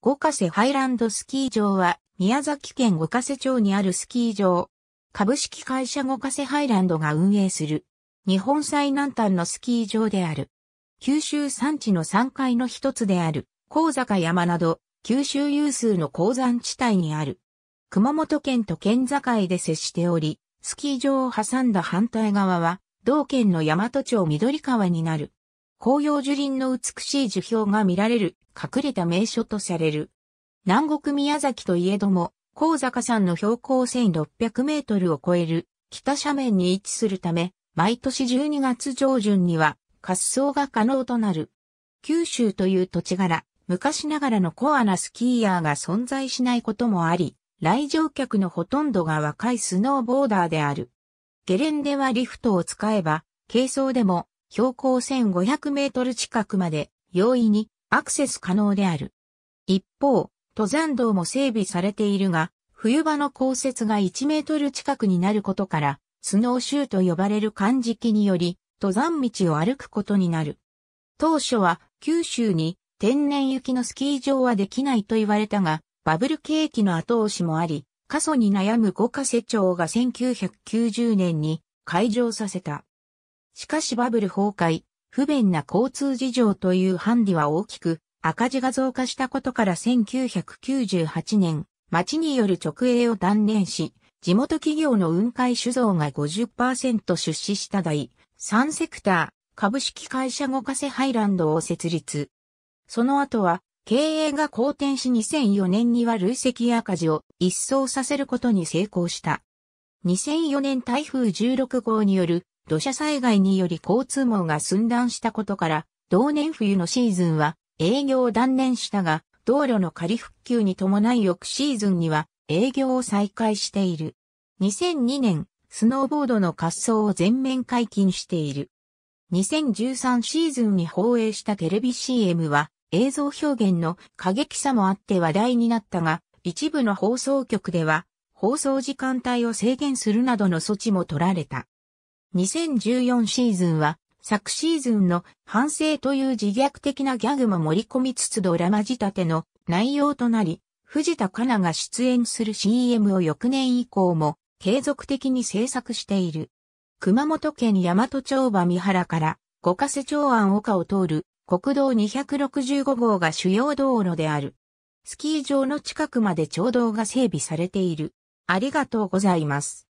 五ヶ瀬ハイランドスキー場は、宮崎県五ヶ瀬町にあるスキー場。株式会社五ヶ瀬ハイランドが運営する、日本最南端のスキー場である。九州山地の山階の一つである、高坂山など、九州有数の高山地帯にある。熊本県と県境で接しており、スキー場を挟んだ反対側は、同県の大和町緑川になる。紅葉樹林の美しい樹氷が見られる隠れた名所とされる。南国宮崎といえども、高坂山の標高1600メートルを超える北斜面に位置するため、毎年12月上旬には滑走が可能となる。九州という土地柄、昔ながらのコアなスキーヤーが存在しないこともあり、来場客のほとんどが若いスノーボーダーである。ゲレンデはリフトを使えば、軽装でも標高1500メートル近くまで容易にアクセス可能である。一方、登山道も整備されているが、冬場の降雪が1メートル近くになることから、スノーシューと呼ばれる漢字記により、登山道を歩くことになる。当初は九州に天然雪のスキー場はできないと言われたが、バブル景気の後押しもあり、過疎に悩む五ヶ瀬町が1990年に開場させた。しかしバブル崩壊、不便な交通事情というハンディは大きく、赤字が増加したことから1998年、町による直営を断念し、地元企業の運海酒造が50%出資した第3セクター株式会社ごカセハイランドを設立。その後は経営が好転し2004年には累積赤字を一掃させることに成功した。2004年台風16号による土砂災害により交通網が寸断したことから、同年冬のシーズンは営業を断念したが、道路の仮復旧に伴い翌シーズンには営業を再開している。2002年、スノーボードの滑走を全面解禁している。2013シーズンに放映したテレビ CM は映像表現の過激さもあって話題になったが、一部の放送局では放送時間帯を制限するなどの措置も取られた。2014シーズンは、昨シーズンの反省という自虐的なギャグも盛り込みつつドラマ仕立ての内容となり、藤田香奈が出演する CM を翌年以降も継続的に制作している。熊本県大和町場三原から五ヶ瀬町安岡を通る国道265号が主要道路である。スキー場の近くまで町道が整備されている。ありがとうございます。